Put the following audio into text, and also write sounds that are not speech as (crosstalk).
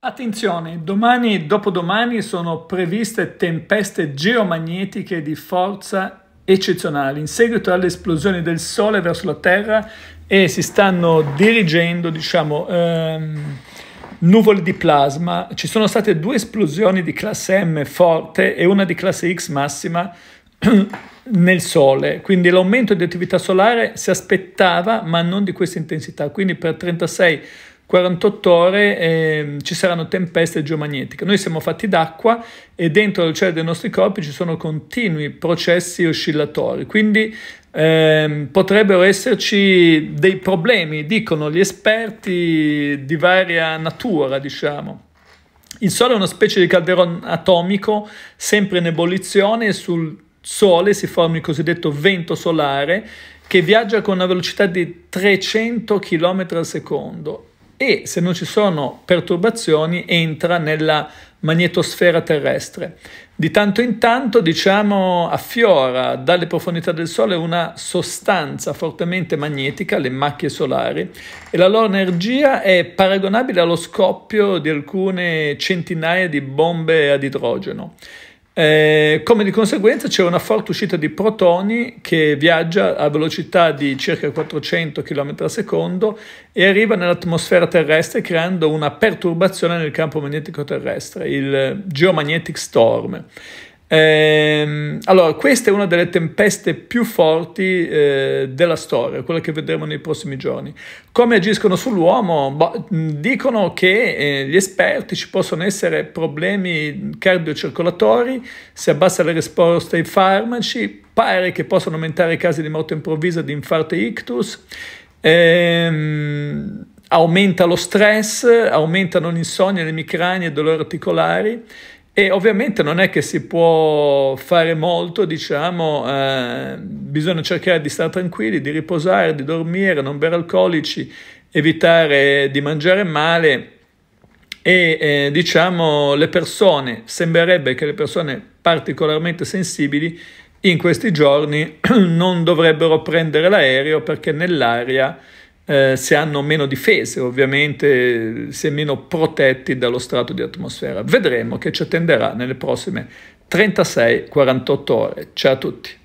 Attenzione, domani e dopodomani sono previste tempeste geomagnetiche di forza eccezionale in seguito alle esplosioni del Sole verso la Terra e eh, si stanno dirigendo, diciamo, ehm, nuvole di plasma. Ci sono state due esplosioni di classe M forte e una di classe X massima (clears throat) nel Sole, quindi l'aumento di attività solare si aspettava, ma non di questa intensità, quindi per 36 48 ore eh, ci saranno tempeste geomagnetiche. Noi siamo fatti d'acqua e dentro le cellule dei nostri corpi ci sono continui processi oscillatori, quindi eh, potrebbero esserci dei problemi, dicono gli esperti, di varia natura, diciamo. Il Sole è una specie di calderone atomico sempre in ebollizione e sul Sole si forma il cosiddetto vento solare che viaggia con una velocità di 300 km al secondo e se non ci sono perturbazioni entra nella magnetosfera terrestre. Di tanto in tanto, diciamo, affiora dalle profondità del Sole una sostanza fortemente magnetica, le macchie solari, e la loro energia è paragonabile allo scoppio di alcune centinaia di bombe ad idrogeno. Eh, come di conseguenza c'è una forte uscita di protoni che viaggia a velocità di circa 400 km al secondo e arriva nell'atmosfera terrestre creando una perturbazione nel campo magnetico terrestre, il geomagnetic storm. Ehm, allora, questa è una delle tempeste più forti eh, della storia, quella che vedremo nei prossimi giorni. Come agiscono sull'uomo? Boh, dicono che eh, gli esperti ci possono essere problemi cardiocircolatori, si abbassa la risposta ai farmaci, pare che possano aumentare i casi di morte improvvisa, di infarto e ictus. Ehm, aumenta lo stress, aumentano l'insonnia, le micranie, i dolori articolari. E ovviamente non è che si può fare molto, diciamo, eh, bisogna cercare di stare tranquilli, di riposare, di dormire, non bere alcolici, evitare di mangiare male e eh, diciamo le persone, sembrerebbe che le persone particolarmente sensibili in questi giorni (clears throat) non dovrebbero prendere l'aereo perché nell'aria eh, se hanno meno difese, ovviamente se meno protetti dallo strato di atmosfera. Vedremo che ci attenderà nelle prossime 36-48 ore. Ciao a tutti.